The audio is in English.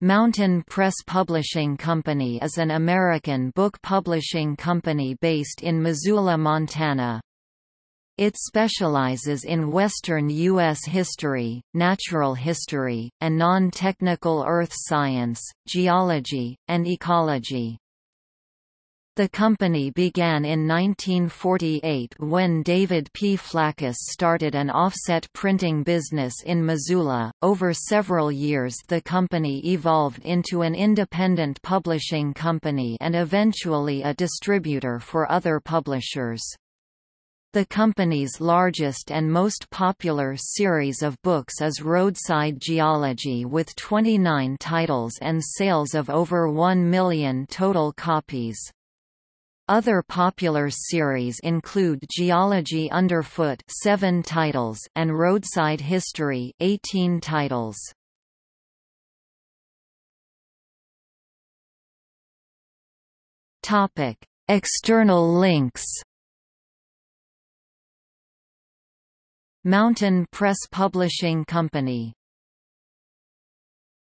Mountain Press Publishing Company is an American book publishing company based in Missoula, Montana. It specializes in Western U.S. history, natural history, and non-technical earth science, geology, and ecology. The company began in 1948 when David P. Flackus started an offset printing business in Missoula. Over several years, the company evolved into an independent publishing company and eventually a distributor for other publishers. The company's largest and most popular series of books is Roadside Geology with 29 titles and sales of over 1 million total copies. Other popular series include Geology Underfoot 7 titles and Roadside History 18 titles. Topic: External links. Mountain Press Publishing Company